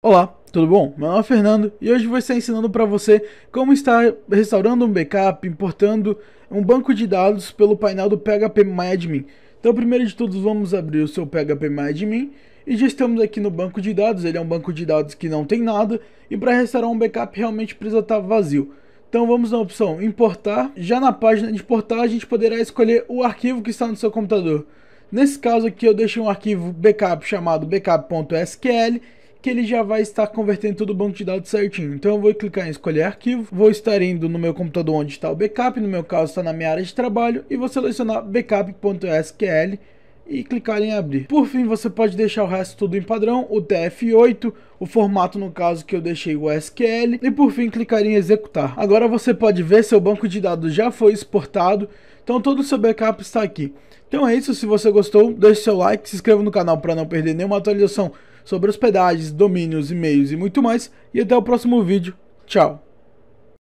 Olá, tudo bom? Meu nome é Fernando e hoje vou estar ensinando para você como estar restaurando um backup, importando um banco de dados pelo painel do PHP MyAdmin. Então, primeiro de tudo, vamos abrir o seu PHP MyAdmin e já estamos aqui no banco de dados. Ele é um banco de dados que não tem nada e para restaurar um backup realmente precisa estar tá vazio. Então vamos na opção importar. Já na página de importar a gente poderá escolher o arquivo que está no seu computador. Nesse caso aqui eu deixei um arquivo backup chamado backup.sql que ele já vai estar convertendo todo o banco de dados certinho. Então eu vou clicar em escolher arquivo, vou estar indo no meu computador onde está o backup, no meu caso está na minha área de trabalho, e vou selecionar backup.sql e clicar em abrir. Por fim, você pode deixar o resto tudo em padrão, o TF8, o formato no caso que eu deixei o SQL, e por fim clicar em executar. Agora você pode ver seu banco de dados já foi exportado, então todo o seu backup está aqui. Então é isso, se você gostou, deixe seu like, se inscreva no canal para não perder nenhuma atualização sobre hospedagens, domínios, e-mails e muito mais. E até o próximo vídeo. Tchau!